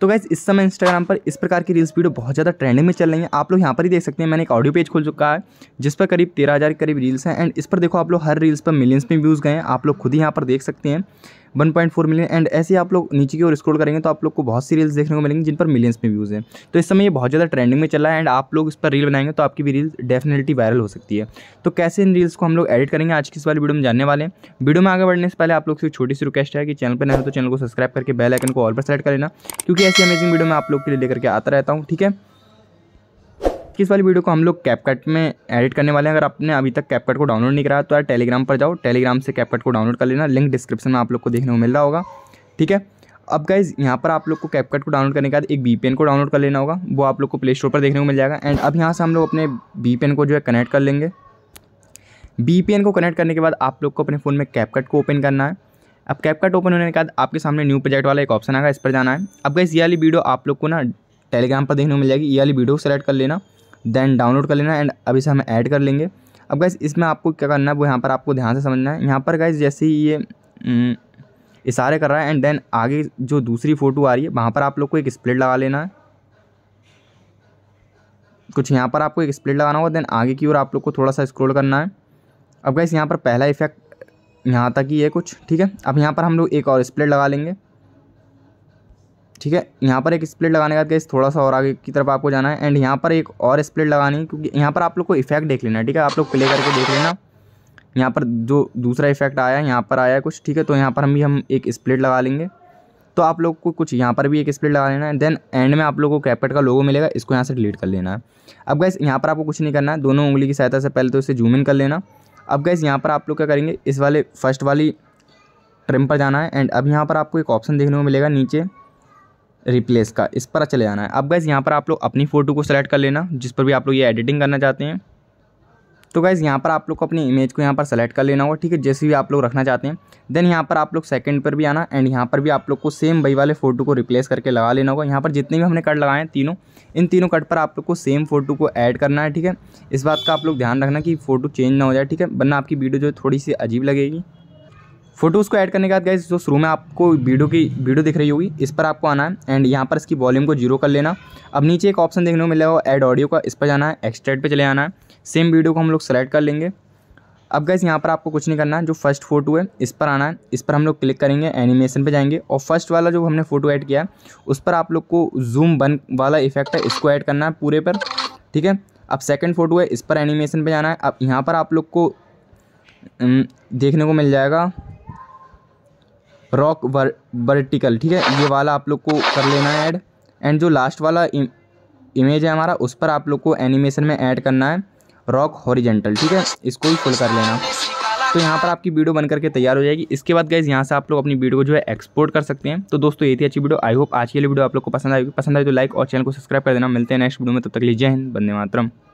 तो गैस इस समय इंस्टाग्राम पर इस प्रकार की रील्स वीडियो बहुत ज़्यादा ट्रेंडिंग में चल रही है आप लोग यहाँ पर ही देख सकते हैं मैंने एक ऑडियो पेज खोल चुका है जिस पर करीब तेरह हज़ार के करीब रील्स हैं एंड इस पर देखो आप लोग हर रील्स पर मिलियंस में व्यूज़ गए हैं आप लोग खुद ही यहाँ पर देख सकते हैं one point four million and ऐसे आप लोग नीचे की ओर स्क्रॉल करेंगे तो आप लोग को बहुत सी रील्स देखने को मिलेंगे जिन पर मिलियंस में व्यूज़ हैं तो इस समय ये बहुत ज़्यादा ट्रेंडिंग में चला है एंड आप लोग इस पर रील बनाएंगे तो आपकी भी रील डेफिनेटली वायरल हो सकती है तो कैसे इन रील्स को हम लोग एडिट करेंगे आज की इस वाली वीडियो में जानने वाले हैं वीडियो में आगे बढ़ने से पहले आप लोग से छोटी सी रिक्वेस्ट है कि चैनल पर ना हो तो चैनल को सब्सक्राइब करके बेल आइकन को ऑल पर सेलेक्ट कर लेना क्योंकि ऐसी अमेजिंग वीडियो मैं आप लोग के लिए लेकर के आता रहता हूँ ठीक है इस वाली वीडियो को हम लोग कैपकट में एडिट करने वाले हैं अगर आपने अभी तक कैपकट को डाउनलोड नहीं कराया तो यार टेलीग्राम पर जाओ टेलीग्राम से कैपकट को डाउनलोड कर लेना लिंक डिस्क्रिप्शन में आप लोग को देखने को मिल रहा होगा ठीक है अब गाइज यहाँ पर आप लोग को कैपकट को डाउनलोड करने के बाद एक बी को डाउनलोड कर लेना होगा वो आप लोग को प्ले स्टोर पर देखने को मिल जाएगा एंड अब यहाँ से हम लोग अपने बी को जो है कनेक्ट कर लेंगे बी को कनेक्ट करने के बाद आप लोग को अपने फ़ोन में कैपकट को ओपन करना है अब कैपकट ओपन होने के बाद आपके सामने न्यू प्रोजेक्ट वाला एक ऑप्शन आएगा इस पर जाना है अब गाइज ये वाली वीडियो आप लोग को ना टेलीग्राम पर देखने को मिल जाएगी ये वाली वीडियो सेलेक्ट कर लेना देन डाउनलोड कर लेना एंड अभी से हम ऐड कर लेंगे अब गाइज़ इसमें आपको क्या करना है वो यहाँ पर आपको ध्यान से समझना है यहाँ पर गाइज़ जैसे ही ये हम्म, इशारे कर रहा है एंड देन आगे जो दूसरी फ़ोटो आ रही है वहाँ पर आप लोग को एक स्प्लिट लगा लेना है कुछ यहाँ पर आपको एक स्प्लिट लगाना होगा देन आगे की ओर आप लोग को थोड़ा सा स्क्रोल करना है अब गैस यहाँ पर पहला इफेक्ट यहाँ तक ही है कुछ ठीक है अब यहाँ पर हम लोग एक और स्प्लिट लगा लेंगे ठीक है यहाँ पर एक स्प्लिट लगाने के बाद गैस थोड़ा सा और आगे की तरफ आपको जाना है एंड यहाँ पर एक और स्प्लिट लगानी है क्योंकि यहाँ पर आप लोग को इफेक्ट देख लेना है ठीक है आप लोग प्ले करके देख लेना यहाँ पर जो दूसरा इफेक्ट आया है यहाँ पर आया कुछ ठीक है तो यहाँ पर हम भी हम एक स्प्लिट लगा लेंगे तो आप लोग को कुछ यहाँ पर भी एक स्प्लिट लगा लेना है देन एंड में आप लोग को कैपेट का लोगो मिलेगा इसको यहाँ से डिलीट कर लेना है अब गैस यहाँ पर आपको कुछ नहीं करना है दोनों उंगली की सहायता से पहले तो इसे जूम इन कर लेना अब गैस यहाँ पर आप लोग क्या करेंगे इस वाले फर्स्ट वाली ट्रिम पर जाना है एंड अब यहाँ पर आपको एक ऑप्शन देखने को मिलेगा नीचे रिप्लेस का इस पर चले जाना है अब गैज़ यहाँ पर आप लोग अपनी फ़ोटो को सेलेक्ट कर लेना जिस पर भी आप लोग ये एडिटिंग करना चाहते हैं तो गाइज़ यहाँ पर आप लोग को अपनी इमेज को यहाँ पर सेलेक्ट कर लेना होगा ठीक है जैसे भी आप लोग रखना चाहते हैं देन यहाँ पर आप लोग सेकंड पर भी आना एंड यहाँ पर भी आप लोग को सेम वही वाले फ़ोटो को रिप्लेस करके लगा लेना होगा यहाँ पर जितने भी हमने कट लगाए हैं तीनों इन तीनों कट पर आप लोग को सेम फोटो को ऐड करना है ठीक है इस बात का आप लोग ध्यान रखना कि फ़ोटो चेंज ना हो जाए ठीक है वरना आपकी वीडियो जो थोड़ी सी अजीब लगेगी फोटोज़ को ऐड करने के बाद गाइज जो शुरू में आपको वीडियो की वीडियो दिख रही होगी इस पर आपको आना है एंड यहाँ पर इसकी वॉल्यूम को जीरो कर लेना अब नीचे एक ऑप्शन देखने को है ऐड ऑडियो का इस पर जाना है एक्सट्रेट पर चले आना है सेम वीडियो को हम लोग सेलेक्ट कर लेंगे अब गैस यहाँ पर आपको कुछ नहीं करना है जो फर्स्ट फोटो है इस पर आना है इस पर हम लोग क्लिक करेंगे एनिमेशन पे जाएंगे और फर्स्ट वाला जो हमने फ़ोटो ऐड किया है उस पर आप लोग को जूम बन वाला इफेक्ट है इसको ऐड करना है पूरे पर ठीक है अब सेकंड फ़ोटो है इस पर एनिमेशन पे जाना है अब यहाँ पर आप लोग को हम्म, देखने को मिल जाएगा रॉक वर्टिकल ठीक है ये वाला आप लोग को कर लेना है ऐड एंड जो लास्ट वाला इम, इमेज है हमारा उस पर आप लोग को एनिमेशन में ऐड करना है रॉक हॉरिजेंटल ठीक है इसको ही फुल कर लेना तो यहाँ पर आपकी वीडियो बन करके तैयार हो जाएगी इसके बाद गैस यहाँ से आप लोग अपनी वीडियो को जो है एक्सपोर्ट कर सकते हैं तो दोस्तों ये थी अच्छी वीडियो आई होप आज के लिए वीडियो आप लोग को पसंद आएगी पसंद आए तो लाइक और चैनल को सब्सक्राइब कर देना मिलते हैं नेक्स्ट वीडियो में तब तो तक लीजिए जय हिंद बंदे मातरम